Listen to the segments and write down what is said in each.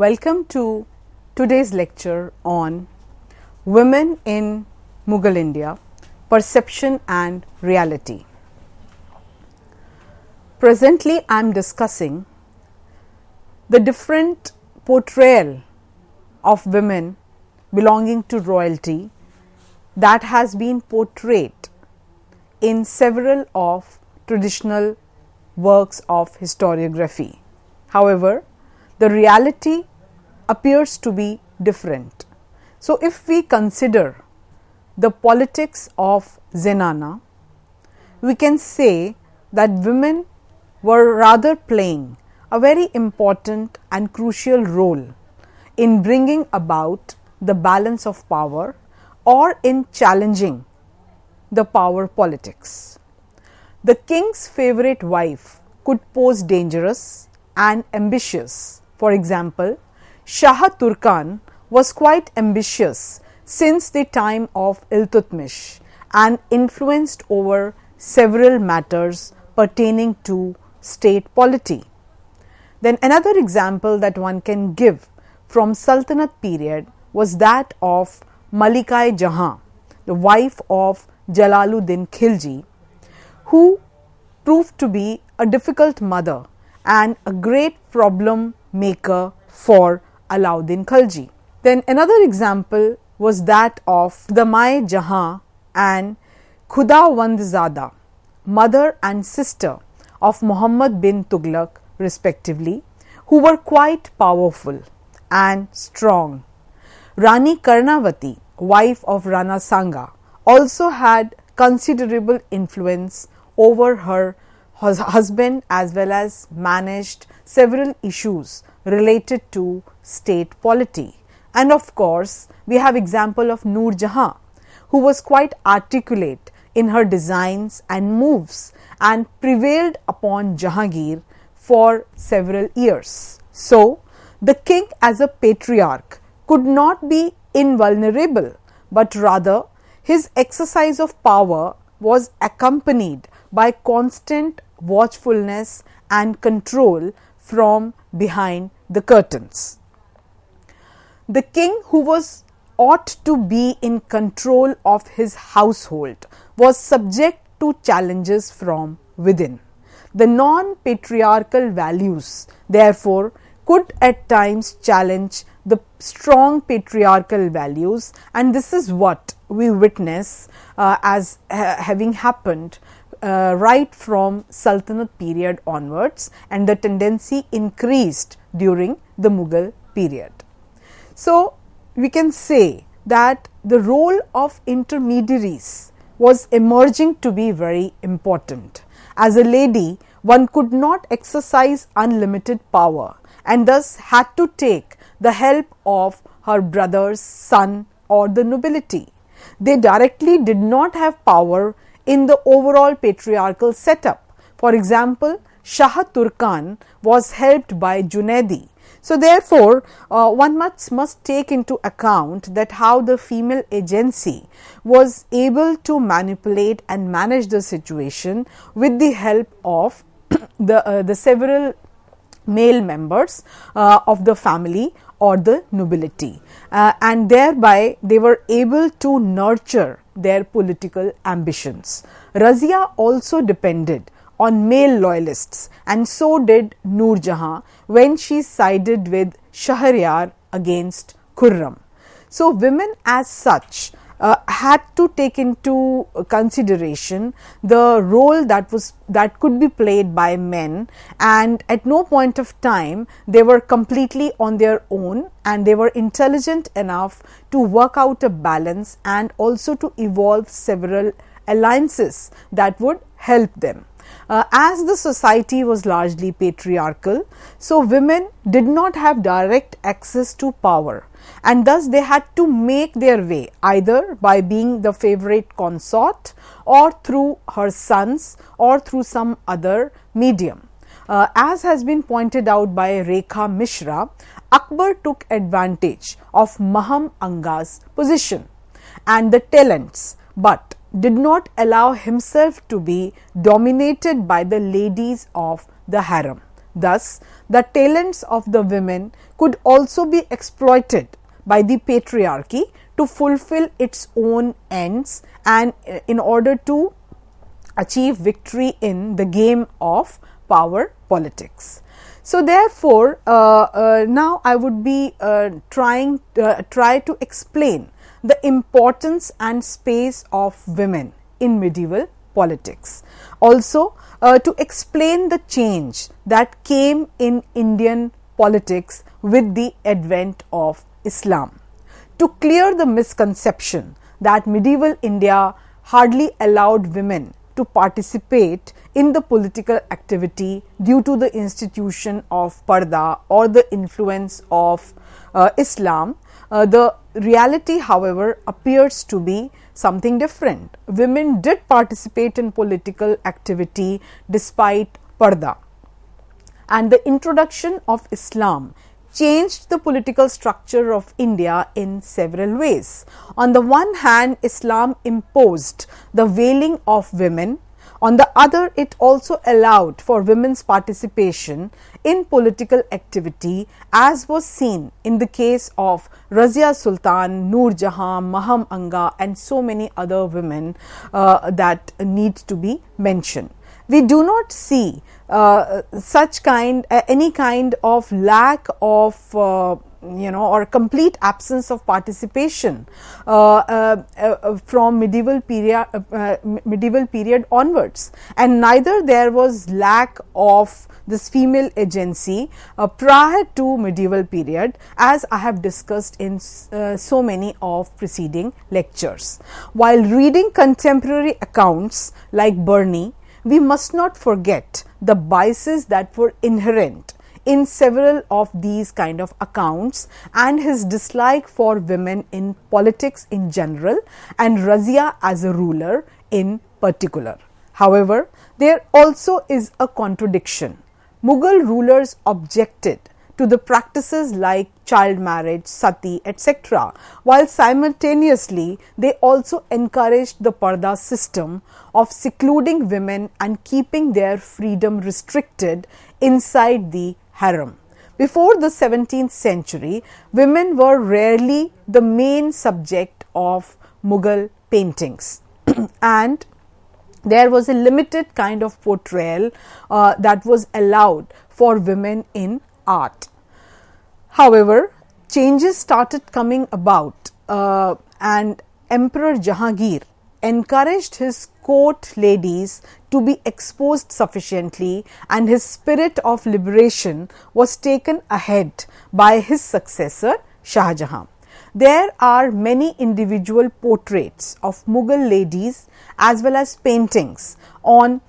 Welcome to today's lecture on Women in Mughal India Perception and Reality. Presently, I am discussing the different portrayal of women belonging to royalty that has been portrayed in several of traditional works of historiography. However, the reality appears to be different. So, if we consider the politics of Zenana, we can say that women were rather playing a very important and crucial role in bringing about the balance of power or in challenging the power politics. The king's favorite wife could pose dangerous and ambitious for example, Shah Turkan was quite ambitious since the time of Iltutmish and influenced over several matters pertaining to state polity. Then another example that one can give from Sultanate period was that of Malikai Jahan, the wife of Jalaluddin Khilji, who proved to be a difficult mother and a great problem maker for Alauddin Khalji. Then another example was that of the Mai Jahan and Khuda Khudawand mother and sister of Muhammad bin Tughlaq respectively, who were quite powerful and strong. Rani Karnavati, wife of Rana Sangha, also had considerable influence over her husband as well as managed several issues related to state polity. And of course, we have example of Noor Jahan, who was quite articulate in her designs and moves and prevailed upon Jahangir for several years. So, the king as a patriarch could not be invulnerable, but rather his exercise of power was accompanied by constant watchfulness and control from behind the curtains. The king, who was ought to be in control of his household, was subject to challenges from within. The non patriarchal values, therefore, could at times challenge the strong patriarchal values, and this is what we witness uh, as ha- having happened uh, right from Sultanate period onwards and the tendency increased during the Mughal period. So, we can say that the role of intermediaries was emerging to be very important. As a lady, one could not exercise unlimited power and thus had to take the help of her brother's son or the nobility. They directly did not have power in the overall patriarchal setup. For example, Shah Turkan was helped by Junedi. So, therefore, uh, one must, must take into account that how the female agency was able to manipulate and manage the situation with the help of the, uh, the several male members uh, of the family or the nobility, uh, and thereby they were able to nurture their political ambitions. Razia also depended on male loyalists, and so did Nur Jahan when she sided with Shahryar against Khurram. So, women as such uh, had to take into consideration the role that was that could be played by men and at no point of time they were completely on their own and they were intelligent enough to work out a balance and also to evolve several alliances that would help them uh, as the society was largely patriarchal so women did not have direct access to power and thus they had to make their way either by being the favorite consort or through her sons or through some other medium. Uh, as has been pointed out by Rekha Mishra, Akbar took advantage of Maham Anga's position and the talents, but did not allow himself to be dominated by the ladies of the harem. Thus, the talents of the women could also be exploited by the patriarchy to fulfill its own ends and uh, in order to achieve victory in the game of power politics. So, therefore, uh, uh, now I would be uh, trying uh, try to explain the importance and space of women in medieval politics. Also, uh, to explain the change that came in Indian politics with the advent of Islam. To clear the misconception that medieval India hardly allowed women to participate in the political activity due to the institution of parda or the influence of uh, Islam, uh, the reality, however, appears to be something different. Women did participate in political activity despite parda. And the introduction of Islam changed the political structure of India in several ways. On the one hand, Islam imposed the veiling of women. On the other, it also allowed for women's participation in political activity, as was seen in the case of Razia Sultan, Noor Jahan, Maham Anga, and so many other women uh, that need to be mentioned we do not see uh, such kind uh, any kind of lack of uh, you know or complete absence of participation uh, uh, uh, from medieval period medieval period onwards and neither there was lack of this female agency prior to medieval period as i have discussed in so many of preceding lectures while reading contemporary accounts like burney we must not forget the biases that were inherent in several of these kind of accounts and his dislike for women in politics in general and Razia as a ruler in particular. However, there also is a contradiction. Mughal rulers objected to the practices like child marriage, sati, etc., while simultaneously they also encouraged the parda system of secluding women and keeping their freedom restricted inside the harem. Before the 17th century, women were rarely the main subject of Mughal paintings, and there was a limited kind of portrayal uh, that was allowed for women in art. However, changes started coming about, uh, and Emperor Jahangir encouraged his court ladies to be exposed sufficiently, and his spirit of liberation was taken ahead by his successor Shah Jahan. There are many individual portraits of Mughal ladies as well as paintings on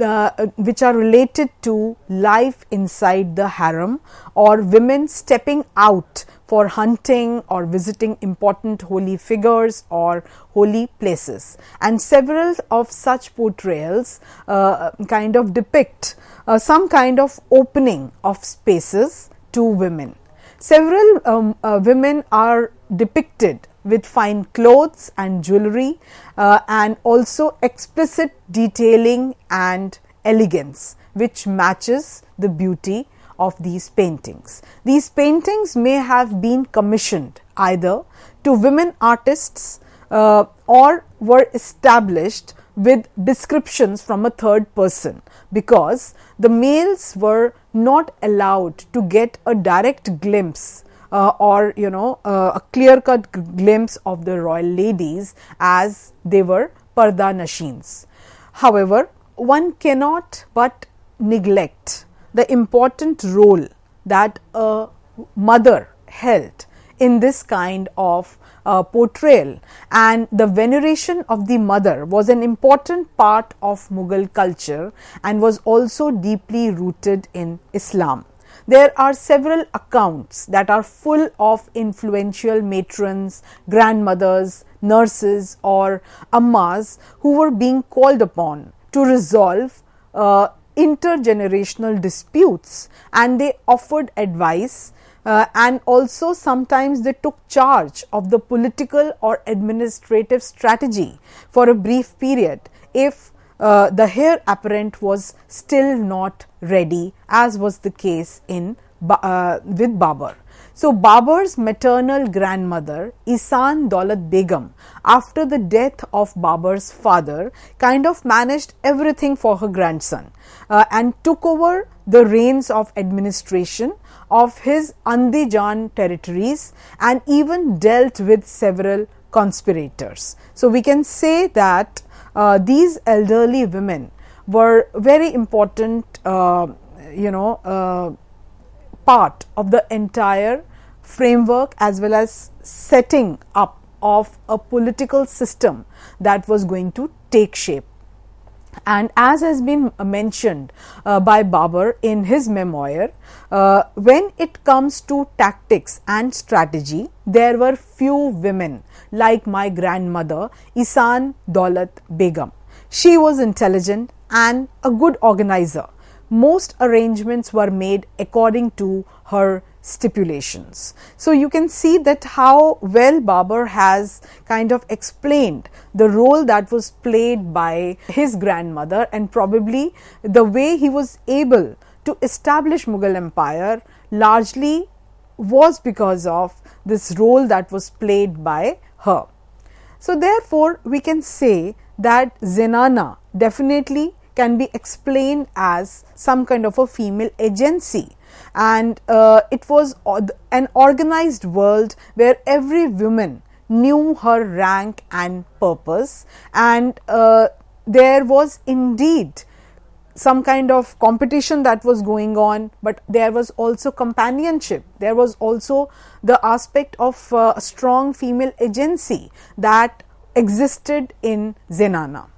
uh, which are related to life inside the harem or women stepping out for hunting or visiting important holy figures or holy places. And several of such portrayals uh, kind of depict uh, some kind of opening of spaces to women. Several um, uh, women are depicted with fine clothes and jewelry uh, and also explicit detailing and elegance which matches the beauty of these paintings. These paintings may have been commissioned either to women artists uh, or were established with descriptions from a third person because the males were not allowed to get a direct glimpse uh, or you know uh, a clear cut glimpse of the royal ladies as they were parda nashins. However, one cannot but neglect the important role that a mother held in this kind of uh, portrayal and the veneration of the mother was an important part of Mughal culture and was also deeply rooted in Islam there are several accounts that are full of influential matrons, grandmothers, nurses, or ammas who were being called upon to resolve uh, intergenerational disputes and they offered advice uh, and also sometimes they took charge of the political or administrative strategy for a brief period if uh, the heir apparent was still not ready, as was the case in uh, with Babur. So, Babur's maternal grandmother, Isan Daulat Begum, after the death of Babur's father, kind of managed everything for her grandson uh, and took over the reins of administration of his Andijan territories and even dealt with several conspirators. So, we can say that uh, these elderly women were very important, uh, you know, uh, part of the entire framework as well as setting up of a political system that was going to take shape. And as has been mentioned uh, by Babur in his memoir, uh, when it comes to tactics and strategy, there were few women like my grandmother Isan Daulat Begum. She was intelligent and a good organizer. Most arrangements were made according to her stipulations. So you can see that how well Babur has kind of explained the role that was played by his grandmother and probably the way he was able to establish Mughal empire largely was because of this role that was played by her. So therefore we can say that Zenana definitely can be explained as some kind of a female agency and uh, it was an organized world where every woman knew her rank and purpose and uh, there was indeed some kind of competition that was going on, but there was also companionship. There was also the aspect of uh, strong female agency that existed in Zenana.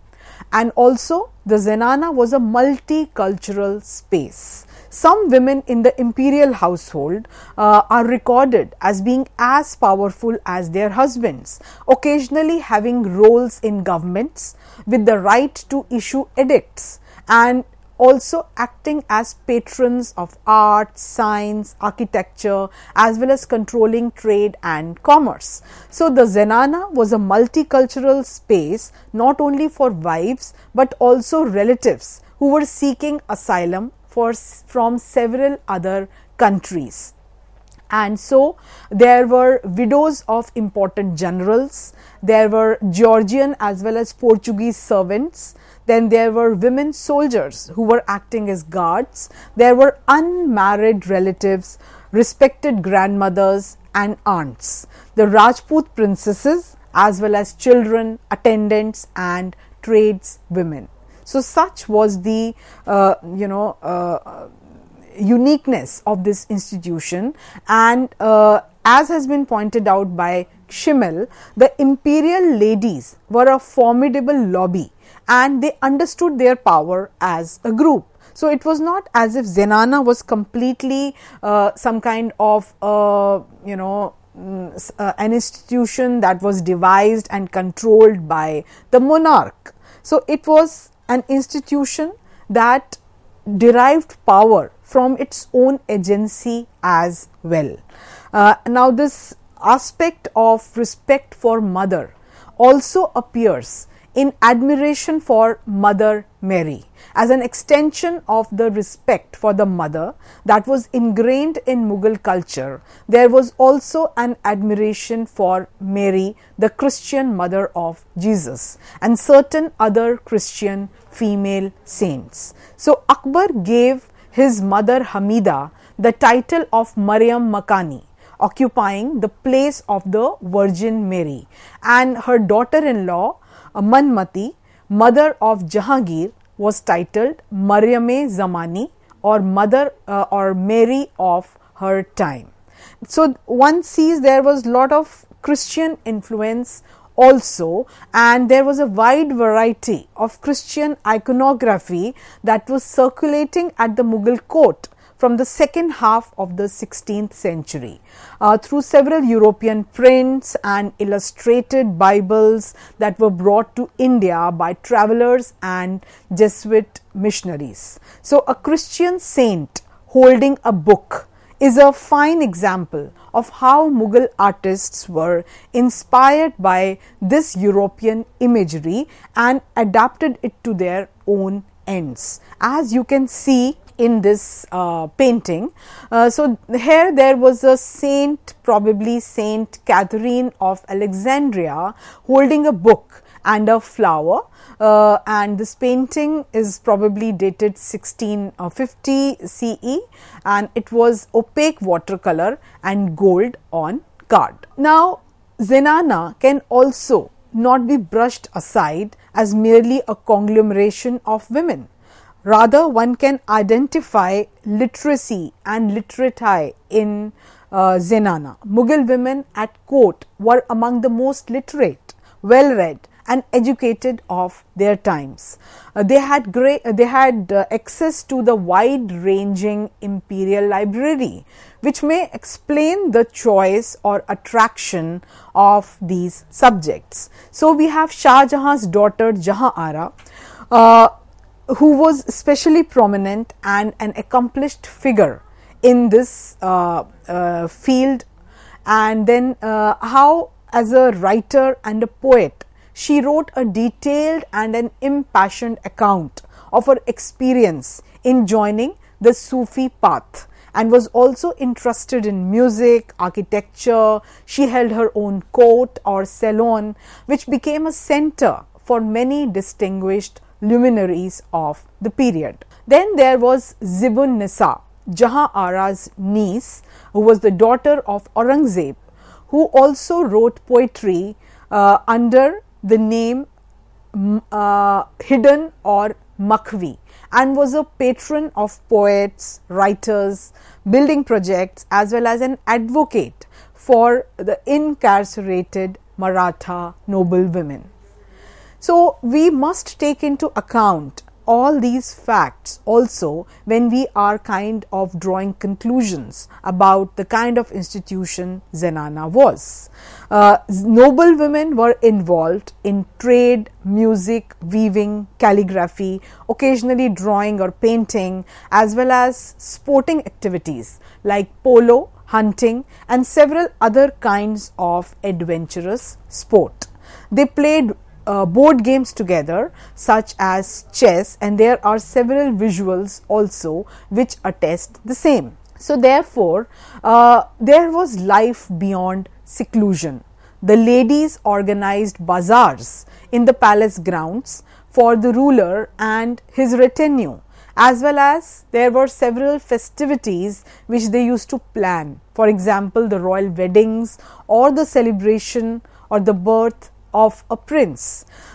And also, the Zenana was a multicultural space. Some women in the imperial household uh, are recorded as being as powerful as their husbands, occasionally having roles in governments with the right to issue edicts and also acting as patrons of art, science, architecture, as well as controlling trade and commerce. So, the Zenana was a multicultural space not only for wives but also relatives who were seeking asylum for, from several other countries. And so, there were widows of important generals, there were Georgian as well as Portuguese servants, then there were women soldiers who were acting as guards, there were unmarried relatives, respected grandmothers, and aunts, the Rajput princesses, as well as children, attendants, and tradeswomen. So, such was the uh, you know uh, uniqueness of this institution, and uh, as has been pointed out by Schimmel, the imperial ladies were a formidable lobby, and they understood their power as a group. So it was not as if Zenana was completely uh, some kind of uh, you know mm, uh, an institution that was devised and controlled by the monarch. So it was an institution that derived power from its own agency as well. Uh, now, this aspect of respect for mother also appears in admiration for Mother Mary as an extension of the respect for the mother that was ingrained in Mughal culture, there was also an admiration for Mary, the Christian mother of Jesus, and certain other Christian female saints. So, Akbar gave his mother Hamida the title of Maryam Makani occupying the place of the Virgin Mary, and her daughter in law Manmati, mother of Jahangir, was titled Maryame Zamani or Mother uh, or Mary of her time. So, one sees there was lot of Christian influence also and there was a wide variety of Christian iconography that was circulating at the Mughal court from the second half of the 16th century. Uh, through several European prints and illustrated Bibles that were brought to India by travelers and Jesuit missionaries. So, a Christian saint holding a book is a fine example of how Mughal artists were inspired by this European imagery and adapted it to their own ends. As you can see in this uh, painting. Uh, so, here there was a saint, probably Saint Catherine of Alexandria, holding a book and a flower. Uh, and this painting is probably dated 1650 uh, CE and it was opaque watercolor and gold on card. Now, Zenana can also not be brushed aside as merely a conglomeration of women. Rather, one can identify literacy and literati in uh, Zenana. Mughal women at court were among the most literate, well read, and educated of their times. Uh, they had, great, uh, they had uh, access to the wide ranging imperial library, which may explain the choice or attraction of these subjects. So, we have Shah Jahan's daughter Jahan Ara. Uh, who was especially prominent and an accomplished figure in this uh, uh, field, and then uh, how, as a writer and a poet, she wrote a detailed and an impassioned account of her experience in joining the Sufi path and was also interested in music, architecture. She held her own court or salon, which became a center for many distinguished luminaries of the period. Then there was Zibun Nisa, Jahan Ara's niece, who was the daughter of Aurangzeb, who also wrote poetry uh, under the name uh, Hidden or Makhvi and was a patron of poets, writers, building projects, as well as an advocate for the incarcerated Maratha noble women. So, we must take into account all these facts also when we are kind of drawing conclusions about the kind of institution Zenana was. Uh, noble women were involved in trade, music, weaving, calligraphy, occasionally drawing or painting, as well as sporting activities like polo, hunting, and several other kinds of adventurous sport. They played uh, board games together such as chess and there are several visuals also which attest the same. So, therefore, uh, there was life beyond seclusion. The ladies organized bazaars in the palace grounds for the ruler and his retinue as well as there were several festivities which they used to plan. For example, the royal weddings or the celebration or the birth of a prince.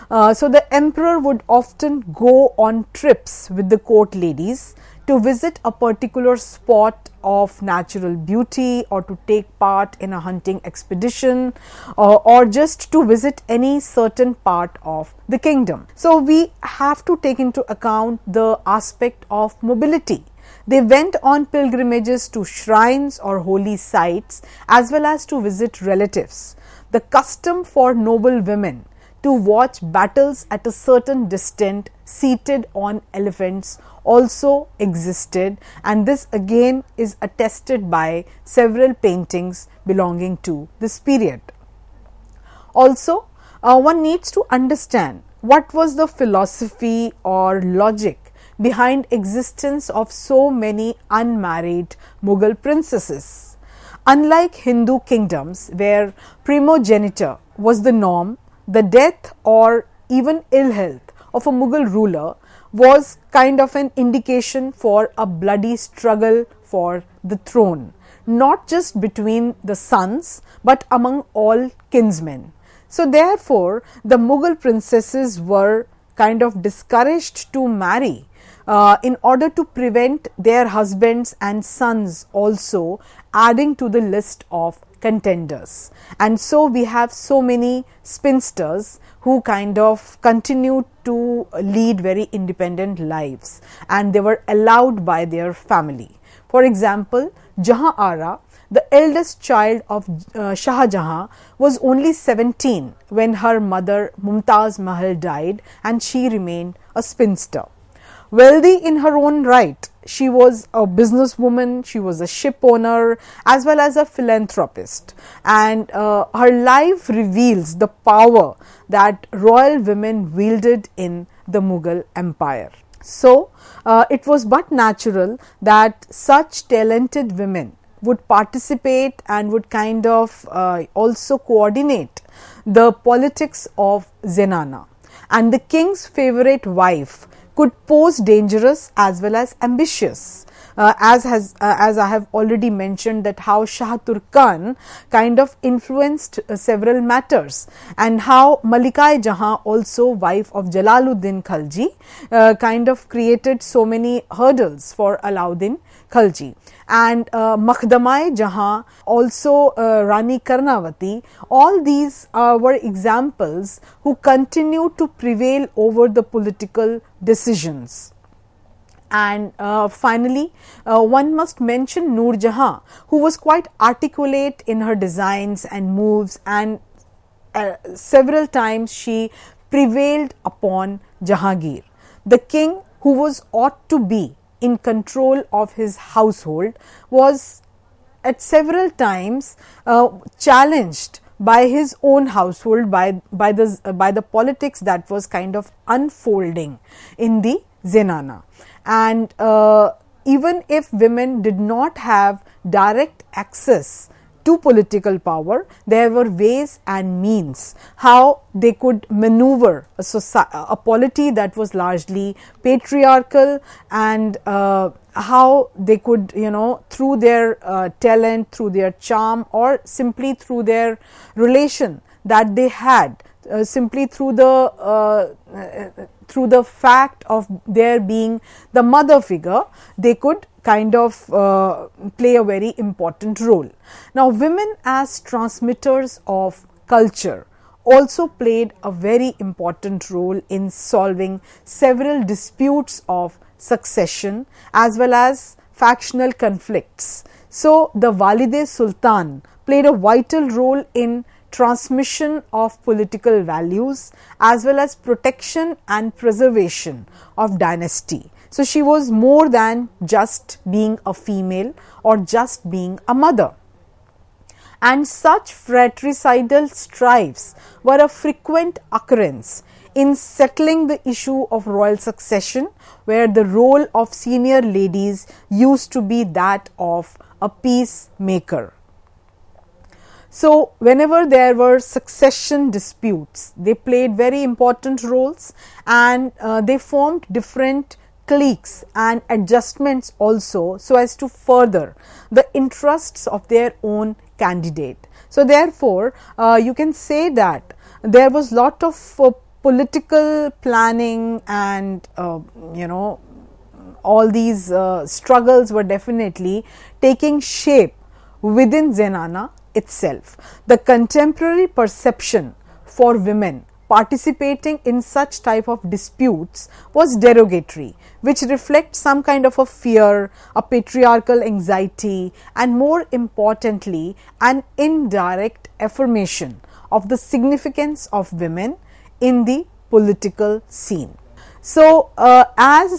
Uh, so, the emperor would often go on trips with the court ladies to visit a particular spot of natural beauty or to take part in a hunting expedition uh, or just to visit any certain part of the kingdom. So, we have to take into account the aspect of mobility. They went on pilgrimages to shrines or holy sites as well as to visit relatives the custom for noble women to watch battles at a certain distance seated on elephants also existed and this again is attested by several paintings belonging to this period. Also, uh, one needs to understand what was the philosophy or logic behind existence of so many unmarried Mughal princesses Unlike Hindu kingdoms where primogeniture was the norm, the death or even ill health of a Mughal ruler was kind of an indication for a bloody struggle for the throne, not just between the sons but among all kinsmen. So, therefore, the Mughal princesses were kind of discouraged to marry uh, in order to prevent their husbands and sons also adding to the list of contenders. And so, we have so many spinsters who kind of continued to lead very independent lives and they were allowed by their family. For example, Jahan Ara, the eldest child of uh, Shah Jahan, was only 17 when her mother Mumtaz Mahal died and she remained a spinster. Wealthy in her own right, she was a businesswoman, she was a ship owner, as well as a philanthropist. And uh, her life reveals the power that royal women wielded in the Mughal Empire. So, uh, it was but natural that such talented women would participate and would kind of uh, also coordinate the politics of Zenana. And the king's favorite wife, could pose dangerous as well as ambitious. Uh, as has uh, as I have already mentioned that how Shah Turkan kind of influenced uh, several matters and how Malikai Jahan also wife of Jalaluddin Khalji uh, kind of created so many hurdles for Alauddin Khalji and uh, Makhdamai Jahan, also uh, Rani Karnavati, all these uh, were examples who continued to prevail over the political decisions. And uh, finally, uh, one must mention Noor Jahan, who was quite articulate in her designs and moves, and uh, several times she prevailed upon Jahangir. The king who was ought to be in control of his household, was at several times uh, challenged by his own household by, by, the, by the politics that was kind of unfolding in the Zenana. And uh, even if women did not have direct access to political power, there were ways and means how they could maneuver a, society, a polity that was largely patriarchal and uh, how they could, you know, through their uh, talent, through their charm, or simply through their relation that they had, uh, simply through the uh, uh, through the fact of their being the mother figure, they could kind of uh, play a very important role. Now, women as transmitters of culture also played a very important role in solving several disputes of succession as well as factional conflicts. So, the Valide Sultan played a vital role in transmission of political values as well as protection and preservation of dynasty. So she was more than just being a female or just being a mother. And such fratricidal strifes were a frequent occurrence in settling the issue of royal succession, where the role of senior ladies used to be that of a peacemaker. So, whenever there were succession disputes, they played very important roles and uh, they formed different cliques and adjustments also so as to further the interests of their own candidate. So, therefore, uh, you can say that there was lot of uh, political planning and uh, you know all these uh, struggles were definitely taking shape within Zenana itself. The contemporary perception for women participating in such type of disputes was derogatory which reflects some kind of a fear a patriarchal anxiety and more importantly an indirect affirmation of the significance of women in the political scene so uh, as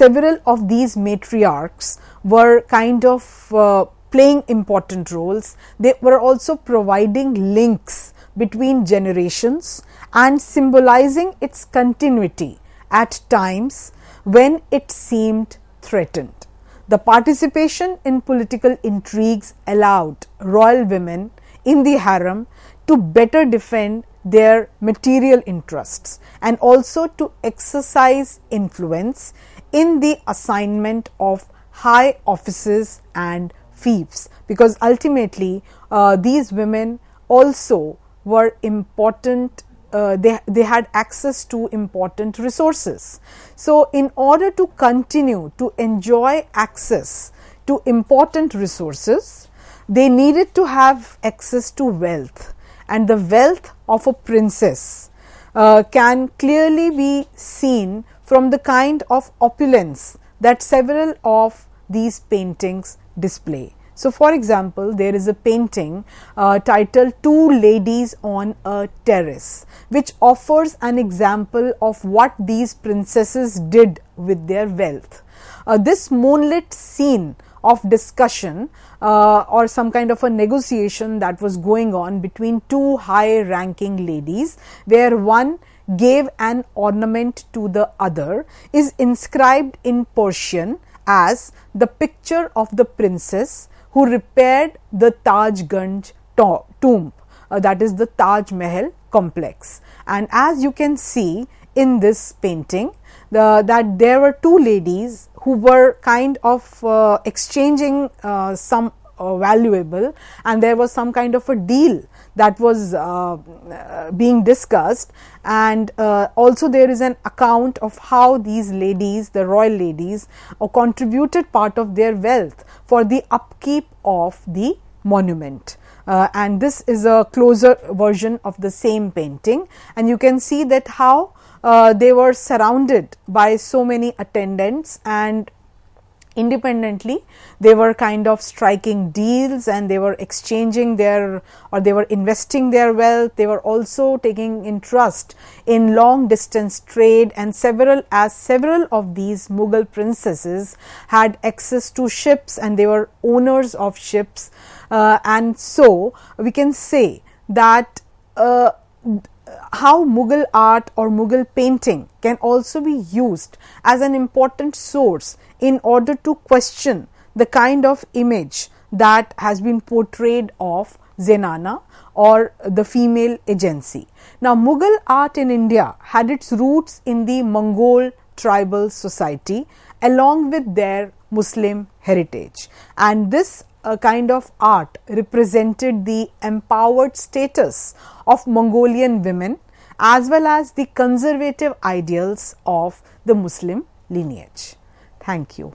several of these matriarchs were kind of uh, playing important roles they were also providing links between generations and symbolizing its continuity at times when it seemed threatened. The participation in political intrigues allowed royal women in the harem to better defend their material interests and also to exercise influence in the assignment of high offices and fiefs because ultimately uh, these women also were important uh, they, they had access to important resources. So, in order to continue to enjoy access to important resources, they needed to have access to wealth, and the wealth of a princess uh, can clearly be seen from the kind of opulence that several of these paintings display. So, for example, there is a painting uh, titled Two Ladies on a Terrace, which offers an example of what these princesses did with their wealth. Uh, this moonlit scene of discussion uh, or some kind of a negotiation that was going on between two high ranking ladies, where one gave an ornament to the other, is inscribed in Persian as the picture of the princess who repaired the Taj Tajganj tomb, uh, that is the Taj Mahal complex. And as you can see in this painting, the, that there were two ladies who were kind of uh, exchanging uh, some uh, valuable, and there was some kind of a deal that was uh, uh, being discussed and uh, also there is an account of how these ladies the royal ladies contributed part of their wealth for the upkeep of the monument. Uh, and this is a closer version of the same painting and you can see that how uh, they were surrounded by so many attendants and independently. They were kind of striking deals and they were exchanging their or they were investing their wealth. They were also taking interest in long distance trade and several as several of these Mughal princesses had access to ships and they were owners of ships. Uh, and so, we can say that uh, how Mughal art or Mughal painting can also be used as an important source in order to question the kind of image that has been portrayed of Zenana or the female agency. Now, Mughal art in India had its roots in the Mongol tribal society along with their Muslim heritage, and this a kind of art represented the empowered status of Mongolian women as well as the conservative ideals of the Muslim lineage. Thank you.